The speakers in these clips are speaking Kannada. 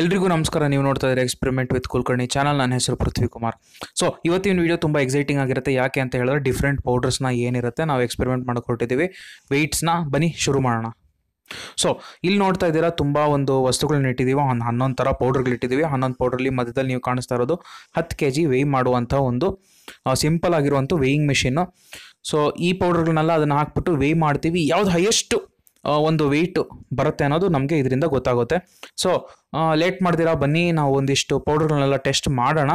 ಎಲ್ರಿಗೂ ನಮಸ್ಕಾರ ನೀವು ನೋಡ್ತಾ ಇದ್ದೀರಾ ಎಕ್ಸ್ಪೆರಿಮೆಂಟ್ ವಿತ್ ಕುಲಕರ್ಣಿ ಚಾನಲ್ ನನ್ನ ಹೆಸರು ಪೃಥ್ವಿ ಕುಮಾರ್ ಸೊ ಇವತ್ತಿನ ವಿಡಿಯೋ ತುಂಬ ಎಕ್ಸೈಟಿಂಗ್ ಆಗಿರುತ್ತೆ ಯಾಕೆ ಅಂತ ಹೇಳಿದ್ರೆ ಡಿಫ್ರೆಂಟ್ ಪೌಡರ್ಸ್ನ ಏನಿರುತ್ತೆ ನಾವು ಎಕ್ಸ್ಪೆರಿಮೆಂಟ್ ಮಾಡಿಕೊಟ್ಟಿದ್ದೀವಿ ವೆಯ್ಟ್ಸ್ನ ಬನ್ನಿ ಶುರು ಮಾಡೋಣ ಸೊ ಇಲ್ಲಿ ನೋಡ್ತಾ ಇದ್ದೀರಾ ತುಂಬ ಒಂದು ವಸ್ತುಗಳನ್ನ ಇಟ್ಟಿದ್ದೀವಿ ಒಂದು ಹನ್ನೊಂದು ಥರ ಇಟ್ಟಿದ್ದೀವಿ ಹನ್ನೊಂದು ಪೌಡರ್ಲಿ ಮಧ್ಯದಲ್ಲಿ ನೀವು ಕಾಣಿಸ್ತಾ ಇರೋದು ಹತ್ತು ಕೆ ಜಿ ವೇಯ್ ಮಾಡುವಂಥ ಒಂದು ಸಿಂಪಲ್ ಆಗಿರುವಂಥ ವೇಯಿಂಗ್ ಮೆಷಿನ್ನು ಸೊ ಈ ಪೌಡರ್ಗಳನ್ನೆಲ್ಲ ಅದನ್ನು ಹಾಕ್ಬಿಟ್ಟು ವೇಯ್ ಮಾಡ್ತೀವಿ ಯಾವ್ದು ಹೈಯೆಸ್ಟ್ ಒಂದು ವೆಯ್ಟ್ ಬರುತ್ತೆ ಅನ್ನೋದು ನಮಗೆ ಇದರಿಂದ ಗೊತ್ತಾಗುತ್ತೆ ಸೊ ಲೇಟ್ ಮಾಡ್ದಿರ ಬನ್ನಿ ನಾವು ಒಂದಿಷ್ಟು ಪೌಡರ್ಗಳನ್ನೆಲ್ಲ ಟೆಸ್ಟ್ ಮಾಡೋಣ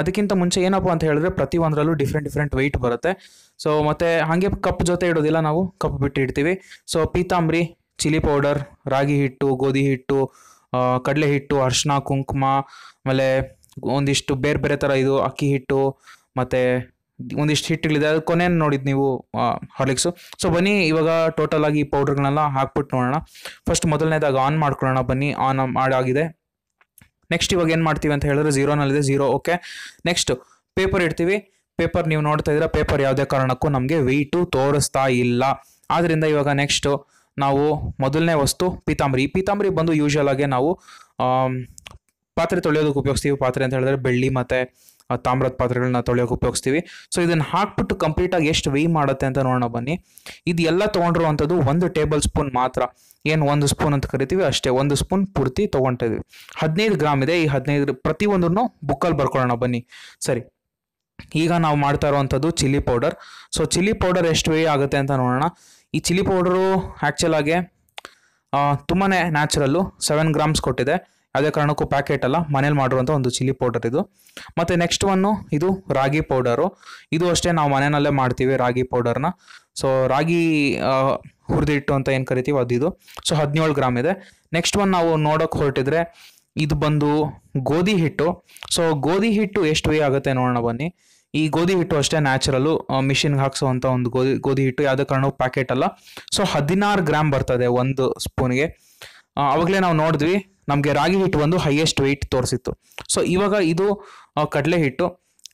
ಅದಕ್ಕಿಂತ ಮುಂಚೆ ಏನಪ್ಪ ಅಂತ ಹೇಳಿದ್ರೆ ಪ್ರತಿ ಒಂದರಲ್ಲೂ ಡಿಫ್ರೆಂಟ್ ಡಿಫ್ರೆಂಟ್ ವೆಯ್ಟ್ ಬರುತ್ತೆ ಸೊ ಮತ್ತು ಹಾಗೆ ಕಪ್ ಜೊತೆ ಇಡೋದಿಲ್ಲ ನಾವು ಕಪ್ ಬಿಟ್ಟು ಇಡ್ತೀವಿ ಸೊ ಪೀತಾಂಬರಿ ಚಿಲ್ಲಿ ಪೌಡರ್ ರಾಗಿ ಹಿಟ್ಟು ಗೋಧಿ ಹಿಟ್ಟು ಕಡಲೆ ಹಿಟ್ಟು ಅರ್ಶನ ಕುಂಕುಮ ಆಮೇಲೆ ಒಂದಿಷ್ಟು ಬೇರೆ ಬೇರೆ ಥರ ಇದು ಅಕ್ಕಿ ಹಿಟ್ಟು ಮತ್ತು ಒಂದಿಷ್ಟು ಹಿಟ್ಟುಗಳಿದೆ ಅದು ಕೊನೆ ನೋಡಿದ್ದು ನೀವು ಹಾರ್ಲಿಕ್ಸು ಸೊ ಬನ್ನಿ ಇವಾಗ ಟೋಟಲ್ ಆಗಿ ಪೌಡರ್ಗಳನ್ನೆಲ್ಲ ಹಾಕ್ಬಿಟ್ಟು ನೋಡೋಣ ಫಸ್ಟ್ ಮೊದಲನೇದಾಗ ಆನ್ ಮಾಡ್ಕೊಳ್ಳೋಣ ಬನ್ನಿ ಆನ್ ಮಾಡಾಗಿದೆ ನೆಕ್ಸ್ಟ್ ಇವಾಗ ಏನು ಮಾಡ್ತೀವಿ ಅಂತ ಹೇಳಿದ್ರೆ ಝೀರೋನಲ್ಲಿದೆ ಝೀರೋ ಓಕೆ ನೆಕ್ಸ್ಟ್ ಪೇಪರ್ ಇಡ್ತೀವಿ ಪೇಪರ್ ನೀವು ನೋಡ್ತಾ ಇದ್ದೀರಾ ಪೇಪರ್ ಯಾವುದೇ ಕಾರಣಕ್ಕೂ ನಮಗೆ ವೆಯ್ಟು ತೋರಿಸ್ತಾ ಇಲ್ಲ ಆದ್ದರಿಂದ ಇವಾಗ ನೆಕ್ಸ್ಟು ನಾವು ಮೊದಲನೇ ವಸ್ತು ಪೀತಾಂಬರಿ ಈ ಪೀತಾಂಬರಿ ಬಂದು ಯೂಶಲ್ ಆಗಿ ನಾವು ಪಾತ್ರೆ ತೊಳೆಯೋದಕ್ಕೆ ಉಪಯೋಗಿಸ್ತೀವಿ ಪಾತ್ರೆ ಅಂತ ಹೇಳಿದ್ರೆ ಬೆಳ್ಳಿ ಮತ್ತು ತಾಮ್ರದ ಪಾತ್ರೆಗಳನ್ನ ತೊಳೆಯೋಕೆ ಉಪಯೋಗಿಸ್ತೀವಿ ಸೊ ಇದನ್ನು ಹಾಕ್ಬಿಟ್ಟು ಕಂಪ್ಲೀಟಾಗಿ ಎಷ್ಟು ವೇಯ್ ಮಾಡುತ್ತೆ ಅಂತ ನೋಡೋಣ ಬನ್ನಿ ಇದೆಲ್ಲ ತೊಗೊಂಡಿರುವಂಥದ್ದು ಒಂದು ಟೇಬಲ್ ಸ್ಪೂನ್ ಮಾತ್ರ ಏನು ಒಂದು ಸ್ಪೂನ್ ಅಂತ ಕರಿತೀವಿ ಅಷ್ಟೇ ಒಂದು ಸ್ಪೂನ್ ಪೂರ್ತಿ ತೊಗೊಂತಿದ್ವಿ ಹದಿನೈದು ಗ್ರಾಮ್ ಇದೆ ಈ ಹದಿನೈದು ಪ್ರತಿಯೊಂದನ್ನು ಬುಕ್ಕಲ್ಲಿ ಬರ್ಕೊಳ್ಳೋಣ ಬನ್ನಿ ಸರಿ ಈಗ ನಾವು ಮಾಡ್ತಾ ಇರುವಂಥದ್ದು chilli powder so chilli powder ಎಷ್ಟು ವೇ ಆಗುತ್ತೆ ಅಂತ ನೋಡೋಣ ಈ ಚಿಲ್ಲಿ ಪೌಡರು ಆ್ಯಕ್ಚುಲಾಗೆ ತುಂಬಾ ನ್ಯಾಚುರಲ್ಲು ಸೆವೆನ್ ಗ್ರಾಮ್ಸ್ ಕೊಟ್ಟಿದೆ ಯಾವುದೇ ಕಾರಣಕ್ಕೂ ಪ್ಯಾಕೆಟ್ ಅಲ್ಲ ಮನೇಲಿ ಮಾಡಿರುವಂಥ ಒಂದು ಚಿಲ್ಲಿ ಪೌಡರ್ ಇದು ಮತ್ತು ನೆಕ್ಸ್ಟ್ ಒನ್ನು ಇದು ರಾಗಿ ಪೌಡರು ಇದು ಅಷ್ಟೇ ನಾವು ಮನೆಯಲ್ಲೇ ಮಾಡ್ತೀವಿ ರಾಗಿ ಪೌಡರ್ನ ಸೊ ರಾಗಿ ಹುರಿದಿಟ್ಟು ಅಂತ ಏನು ಕರಿತೀವಿ ಅದು ಇದು ಸೊ ಹದಿನೇಳು ಗ್ರಾಮ್ ಇದೆ ನೆಕ್ಸ್ಟ್ ಒನ್ ನಾವು ನೋಡೋಕೆ ಹೊರಟಿದ್ರೆ ಇದು ಬಂದು ಗೋಧಿ ಹಿಟ್ಟು ಸೊ ಗೋಧಿ ಹಿಟ್ಟು ಎಷ್ಟು ವೇ ಆಗುತ್ತೆ ನೋಡೋಣ ಬನ್ನಿ ಈ ಗೋಧಿ ಹಿಟ್ಟು ಅಷ್ಟೇ ನ್ಯಾಚುರಲ್ಲು ಮಿಷಿನ್ಗೆ ಹಾಕ್ಸೋವಂಥ ಒಂದು ಗೋಧಿ ಗೋಧಿ ಹಿಟ್ಟು ಯಾವುದೇ ಕಾರಣಕ್ಕೂ ಪ್ಯಾಕೆಟ್ ಅಲ್ಲ ಸೊ ಹದಿನಾರು ಗ್ರಾಮ್ ಬರ್ತದೆ ಒಂದು ಸ್ಪೂನ್ಗೆ ಆವಾಗಲೇ ನಾವು ನೋಡಿದ್ವಿ ನಮಗೆ ರಾಗಿ ಹಿಟ್ಟು ಒಂದು ಹೈಯೆಸ್ಟ್ ವೆಯ್ಟ್ ತೋರಿಸಿತ್ತು ಸೊ ಇವಾಗ ಇದು ಕಡಲೆ ಹಿಟ್ಟು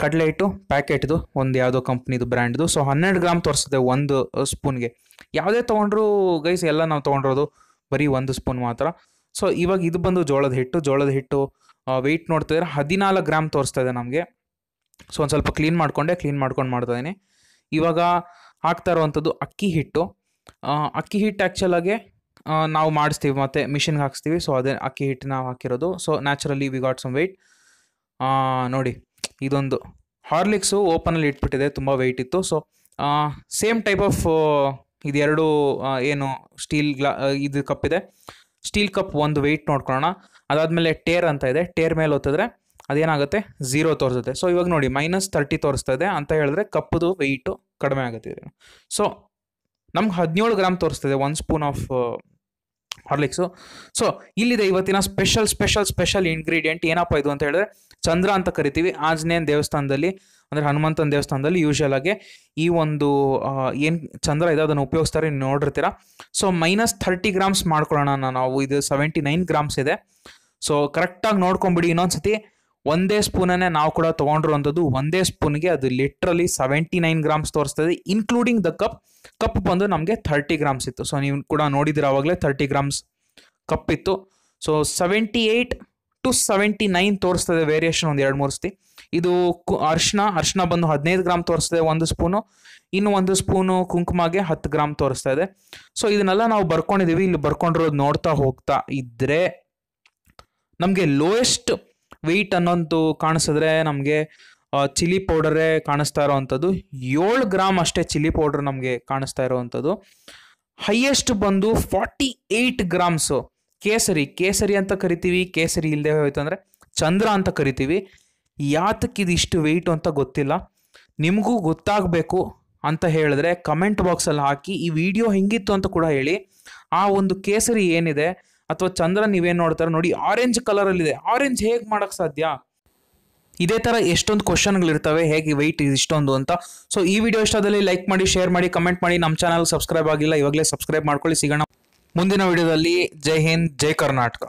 ಕಡಲೆ ಹಿಟ್ಟು ಪ್ಯಾಕೆಟ್ದು ಒಂದು ಯಾವುದೋ ಕಂಪ್ನಿದು ಬ್ರ್ಯಾಂಡ್ದು ಸೊ ಹನ್ನೆರಡು ಗ್ರಾಮ್ ತೋರಿಸಿದೆ ಒಂದು ಸ್ಪೂನ್ಗೆ ಯಾವುದೇ ತೊಗೊಂಡ್ರು ಗೈಸ್ ಎಲ್ಲ ನಾವು ತೊಗೊಂಡಿರೋದು ಬರೀ ಒಂದು ಸ್ಪೂನ್ ಮಾತ್ರ ಸೊ ಇವಾಗ ಇದು ಬಂದು ಜೋಳದ ಹಿಟ್ಟು ಜೋಳದ ಹಿಟ್ಟು ವೆಯ್ಟ್ ನೋಡ್ತಿದ್ರೆ ಹದಿನಾಲ್ಕು ಗ್ರಾಮ್ ತೋರಿಸ್ತಾ ಇದೆ ನಮಗೆ ಸೊ ಒಂದು ಸ್ವಲ್ಪ ಕ್ಲೀನ್ ಮಾಡಿಕೊಂಡೆ ಕ್ಲೀನ್ ಮಾಡ್ಕೊಂಡು ಮಾಡ್ತಾ ಇದ್ದೀನಿ ಇವಾಗ ಹಾಕ್ತಾ ಇರುವಂಥದ್ದು ಅಕ್ಕಿ ಹಿಟ್ಟು ಅಕ್ಕಿ ಹಿಟ್ಟು ಆ್ಯಕ್ಚುಲಾಗೆ ನಾವು ಮಾಡಿಸ್ತೀವಿ ಮತ್ತು ಮಿಷಿನ್ಗೆ ಹಾಕಿಸ್ತೀವಿ ಸೊ ಅದೇ ಅಕ್ಕಿ ಹಿಟ್ಟು ನಾವು ಹಾಕಿರೋದು so naturally we got some weight ನೋಡಿ ಇದೊಂದು ಹಾರ್ಲಿಕ್ಸು ಓಪನಲ್ಲಿ ಇಟ್ಬಿಟ್ಟಿದೆ ತುಂಬ ವೆಯ್ಟ್ ಇತ್ತು ಸೊ ಸೇಮ್ ಟೈಪ್ ಆಫ್ ಇದೆರಡು ಏನು ಸ್ಟೀಲ್ ಗ್ಲಾ ಇದು ಕಪ್ ಇದೆ ಸ್ಟೀಲ್ ಕಪ್ ಒಂದು ವೆಯ್ಟ್ ನೋಡ್ಕೊಳ್ಳೋಣ ಅದಾದಮೇಲೆ ಟೇರ್ ಅಂತ ಇದೆ ಟೇರ್ ಮೇಲೆ ಓದಿದ್ರೆ ಅದೇನಾಗುತ್ತೆ ಝೀರೋ ತೋರಿಸುತ್ತೆ ಸೊ ಇವಾಗ ನೋಡಿ ಮೈನಸ್ ತರ್ಟಿ ತೋರಿಸ್ತಾ ಇದೆ ಅಂತ ಹೇಳಿದ್ರೆ ಕಪ್ಪದು ವೆಯ್ಟು ಕಡಿಮೆ ಆಗುತ್ತೆ ಸೊ ನಮ್ಗೆ ಹದಿನೇಳು ಗ್ರಾಮ್ ಇದೆ one spoon of Horlicks so ಇಲ್ಲಿದೆ ಇವತ್ತಿನ ಸ್ಪೆಷಲ್ ಸ್ಪೆಷಲ್ ಸ್ಪೆಷಲ್ ಇಂಗ್ರೀಡಿಯೆಂಟ್ ಏನಪ್ಪ ಇದು ಅಂತ ಹೇಳಿದ್ರೆ ಚಂದ್ರ ಅಂತ ಕರಿತೀವಿ ಆಂಜನೇಯನ್ ದೇವಸ್ಥಾನದಲ್ಲಿ ಅಂದರೆ ಹನುಮಂತನ ದೇವಸ್ಥಾನದಲ್ಲಿ ಯೂಶಲ್ ಆಗಿ ಈ ಒಂದು ಏನು ಚಂದ್ರ ಇದೆ ಅದನ್ನು ಉಪಯೋಗಿಸ್ತಾರೆ ನೀವು ನೋಡಿರ್ತೀರ ಸೊ ಮೈನಸ್ ಥರ್ಟಿ ಗ್ರಾಮ್ಸ್ ಮಾಡ್ಕೊಳ್ಳೋಣ ನಾವು ಇದು ಸೆವೆಂಟಿ ನೈನ್ ಗ್ರಾಮ್ಸ್ ಇದೆ ಸೊ ಕರೆಕ್ಟಾಗಿ ನೋಡ್ಕೊಂಬಿಡಿ ಇನ್ನೊಂದ್ಸತಿ ಒಂದೇ ಸ್ಪೂನನ್ನೇ ನಾವು ಕೂಡ ತೊಗೊಂಡಿರುವಂಥದ್ದು ಒಂದೇ ಸ್ಪೂನ್ಗೆ ಅದು ಲಿಟ್ರಲಿ ಸೆವೆಂಟಿ ನೈನ್ ಗ್ರಾಮ್ಸ್ ತೋರಿಸ್ತದೆ ಇನ್ಕ್ಲೂಡಿಂಗ್ ದ ಕಪ್ ಕಪ್ ಬಂದು ನಮಗೆ ಥರ್ಟಿ ಗ್ರಾಮ್ಸ್ ಇತ್ತು ಸೊ ನೀವು ಕೂಡ ನೋಡಿದ್ರೆ ಆವಾಗಲೇ ಥರ್ಟಿ ಗ್ರಾಮ್ಸ್ ಕಪ್ ಇತ್ತು so seventy eight to seventy nine ಇದೆ ವೇರಿಯೇಷನ್ ಒಂದು ಎರಡು ಮೂರು ಸತಿ ಇದು ಅರ್ಶಿನ ಅರ್ಶಿನ ಬಂದು ಹದಿನೈದು ಗ್ರಾಮ್ ತೋರಿಸ್ತದೆ ಒಂದು ಸ್ಪೂನು ಇನ್ನು ಒಂದು ಸ್ಪೂನು ಕುಂಕುಮಗೆ ಹತ್ತು ಗ್ರಾಮ್ ತೋರಿಸ್ತಾ ಇದೆ ಸೊ ಇದನ್ನೆಲ್ಲ ನಾವು ಬರ್ಕೊಂಡಿದ್ದೀವಿ ಇಲ್ಲಿ ಬರ್ಕೊಂಡಿರೋದು ನೋಡ್ತಾ ಹೋಗ್ತಾ ಇದ್ರೆ ನಮಗೆ ಲೋಯೆಸ್ಟ್ ವೆಯ್ಟ್ ಅನ್ನೋದು ಕಾಣಿಸಿದ್ರೆ ನಮಗೆ ಚಿಲ್ಲಿ ಪೌಡರೇ ಕಾಣಿಸ್ತಾ ಇರೋವಂಥದ್ದು ಏಳು ಗ್ರಾಮ್ ಅಷ್ಟೇ ಚಿಲ್ಲಿ ಪೌಡರ್ ನಮಗೆ ಕಾಣಿಸ್ತಾ ಇರೋವಂಥದ್ದು ಹೈಯೆಸ್ಟ್ ಬಂದು ಫಾರ್ಟಿ ಏಯ್ಟ್ ಗ್ರಾಮ್ಸು ಕೇಸರಿ ಕೇಸರಿ ಅಂತ ಕರಿತೀವಿ ಕೇಸರಿ ಇಲ್ಲದೆ ಹೋಯ್ತು ಅಂದರೆ ಚಂದ್ರ ಅಂತ ಕರಿತೀವಿ ಯಾತಕ್ಕಿದು ಇಷ್ಟು ವೆಯ್ಟು ಅಂತ ಗೊತ್ತಿಲ್ಲ ನಿಮಗೂ ಗೊತ್ತಾಗಬೇಕು ಅಂತ ಹೇಳಿದ್ರೆ ಕಮೆಂಟ್ ಬಾಕ್ಸಲ್ಲಿ ಹಾಕಿ ಈ ವಿಡಿಯೋ ಹೆಂಗಿತ್ತು ಅಂತ ಕೂಡ ಹೇಳಿ ಆ ಒಂದು ಕೇಸರಿ ಏನಿದೆ ಅಥವಾ ಚಂದ್ರ ನೀವೇನು ನೋಡ್ತಾರೆ ನೋಡಿ ಆರೆಂಜ್ ಕಲರ್ ಅಲ್ಲಿ ಇದೆ ಆರೆಂಜ್ ಹೇಗೆ ಮಾಡಕ್ ಸಾಧ್ಯ ಇದೇ ತರ ಎಷ್ಟೊಂದು ಕ್ವಶನ್ಗಳಿರ್ತವೆ ಹೇಗೆ ವೆಯ್ಟ್ ಇಷ್ಟೊಂದು ಅಂತ ಸೊ ಈ ವಿಡಿಯೋ ಇಷ್ಟದಲ್ಲಿ ಲೈಕ್ ಮಾಡಿ ಶೇರ್ ಮಾಡಿ ಕಮೆಂಟ್ ಮಾಡಿ ನಮ್ಮ ಚಾನಲ್ ಸಬ್ಸ್ಕ್ರೈಬ್ ಆಗಿಲ್ಲ ಇವಾಗಲೇ ಸಬ್ಸ್ಕ್ರೈಬ್ ಮಾಡ್ಕೊಳ್ಳಿ ಸಿಗೋಣ ಮುಂದಿನ ವಿಡಿಯೋದಲ್ಲಿ ಜೈ ಹಿಂದ್ ಜೈ ಕರ್ನಾಟಕ